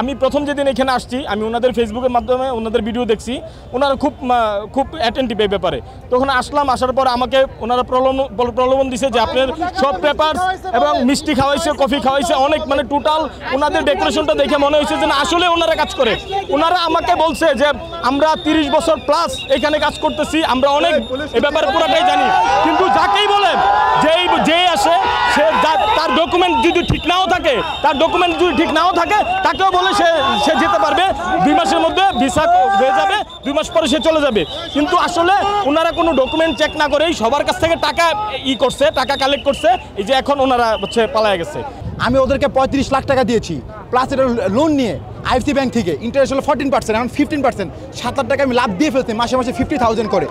আমি প্রথম যেদিন এখানে আসছি আমি ওনাদের ফেসবুকের মাধ্যমে ওনাদের ভিডিও দেখছি ওনারা খুব খুব অ্যাটেন্টিভ এই ব্যাপারে তখন আসলাম আসার পর আমাকে ওনারা প্রলোভন প্রলোভন দিছে যে আপনার সব পেপার এবং মিষ্টি খাওয়াইছে কফি খাওয়াইছে অনেক মানে টোটাল ওনাদের ডেকোরেশনটা দেখে মনে হয়েছে যে আসলে ওনারা কাজ করে ওনারা আমাকে বলছে যে আমরা তিরিশ বছর প্লাস এখানে কাজ করতেছি আমরা অনেক এ ব্যাপারে পুরোটাই জানি কিন্তু যাকেই বলেন যেই যে আসে সে তার ডকুমেন্ট যদি ঠিক নাও থাকে তার ডকুমেন্ট যদি ঠিক নাও থাকে তাকেও বলে সে সে যেতে পারবে দুই মাসের মধ্যে ভিসা হয়ে যাবে দুই মাস পরে সে চলে যাবে কিন্তু আসলে ওনারা কোনো ডকুমেন্ট চেক না করেই সবার কাছ থেকে টাকা ই করছে টাকা কালেক্ট করছে এই যে এখন ওনারা হচ্ছে পালায় গেছে আমি ওদেরকে পঁয়ত্রিশ লাখ টাকা দিয়েছি প্লাস এটা লোন নিয়ে আইসি ব্যাংক থেকে ইন্টারেস্ট হলো ফোরটিন পার্সেন্ট এখন ফিফটিন পার্সেন্ট সাত আট টাকা আমি লাভ দিয়ে ফেলছি মাসে মাসে ফিফটি থাউজেন্ড করে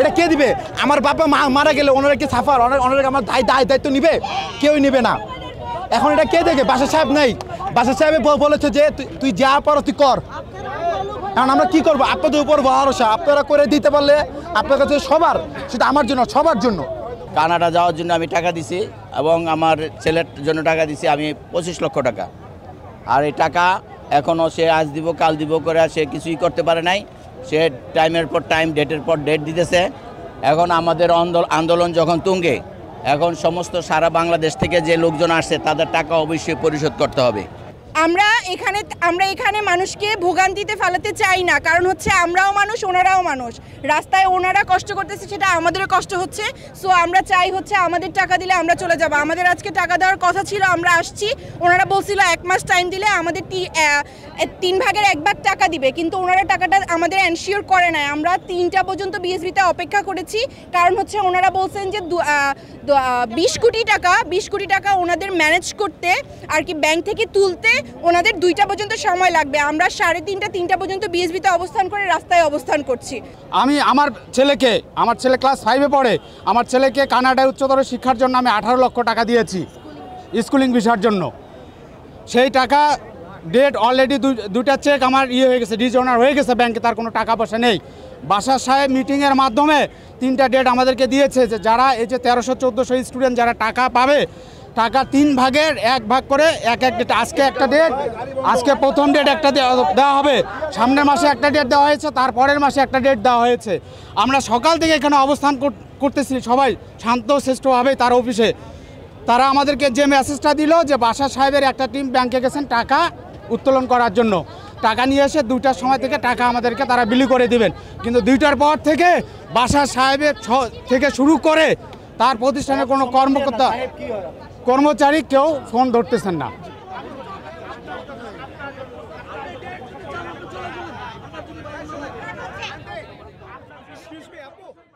এটা কে দিবে আমার বাবা মা মারা গেলে ওনারা কি সাফার ওনারা ওনারা আমার দায় দায় দায়িত্ব নিবে কেউই নেবে না এখন এটা কে দেখে বাসা সাহেব নাই বাসার সাহেব বলেছে যে তুই যা পারো তুই কর কারণ আমরা কি করবো আপনাদের উপর ভরসা আপনারা করে দিতে পারলে আপনার কাছে সবার সেটা আমার জন্য সবার জন্য কানাডা যাওয়ার জন্য আমি টাকা দিছি এবং আমার ছেলের জন্য টাকা দিছি আমি পঁচিশ লক্ষ টাকা আর এই টাকা এখনও সে আজ দিব কাল দিব করে সে কিছুই করতে পারে নাই সে টাইমের পর টাইম ডেটের পর ডেট দিতেছে এখন আমাদের আন্দোলন যখন তুঙ্গে এখন সমস্ত সারা বাংলাদেশ থেকে যে লোকজন আসছে তাদের টাকা অবশ্যই পরিশোধ করতে হবে আমরা এখানে আমরা এখানে মানুষকে ভোগান্তিতে ফেলাতে চাই না কারণ হচ্ছে আমরাও মানুষ ওনারাও মানুষ রাস্তায় ওনারা কষ্ট করতেছে সেটা আমাদেরও কষ্ট হচ্ছে সো আমরা চাই হচ্ছে আমাদের টাকা দিলে আমরা চলে যাব আমাদের আজকে টাকা দেওয়ার কথা ছিল আমরা আসছি ওনারা বলছিল এক মাস টাইম দিলে আমাদের তিন ভাগের এক ভাগ টাকা দিবে কিন্তু ওনারা টাকাটা আমাদের এনশিওর করে নাই আমরা তিনটা পর্যন্ত বিএসবিতে অপেক্ষা করেছি কারণ হচ্ছে ওনারা বলছেন যে বিশ কোটি টাকা বিশ কোটি টাকা ওনাদের ম্যানেজ করতে আর কি ব্যাংক থেকে তুলতে ওনাদের দুইটা পর্যন্ত সময় লাগবে আমরা সাড়ে তিনটা তিনটা পর্যন্ত বিএসবিতে অবস্থান করে রাস্তায় অবস্থান করছি আমি আমার ছেলেকে আমার ছেলে ক্লাস ফাইভে পড়ে আমার ছেলেকে কানাডায় উচ্চতর শিক্ষার জন্য আমি আঠারো লক্ষ টাকা দিয়েছি স্কুলিং ভিসার জন্য সেই টাকা ডেট অলরেডি দুটা চেক আমার ইয়ে হয়ে গেছে ডিজোনার হয়ে গেছে ব্যাংকে তার কোনো টাকা পয়সা নেই বাসার সাহেব মিটিংয়ের মাধ্যমে তিনটা ডেট আমাদেরকে দিয়েছে যে যারা এই যে তেরোশো চোদ্দোশো স্টুডেন্ট যারা টাকা পাবে টাকা তিন ভাগের এক ভাগ করে এক এক ডেট আজকে একটা ডেট আজকে প্রথম ডেট একটা দেওয়া হবে সামনের মাসে একটা ডেট দেওয়া হয়েছে তারপরের মাসে একটা ডেট দেওয়া হয়েছে আমরা সকাল থেকে এখানে অবস্থান করতেছি সবাই শান্ত শ্রেষ্ঠভাবে তার অফিসে তারা আমাদেরকে যে মেসেজটা দিল যে বাসা সাহেবের একটা টিম ব্যাংকে গেছেন টাকা উত্তোলন করার জন্য টাকা নিয়ে এসে দুইটার সময় থেকে টাকা আমাদেরকে তারা বিলি করে দিবেন কিন্তু দুইটার পর থেকে বাসা সাহেবের থেকে শুরু করে তার প্রতিষ্ঠানের কোনো কর্মকর্তা কর্মচারী কেউ ফোন ধরতেছেন না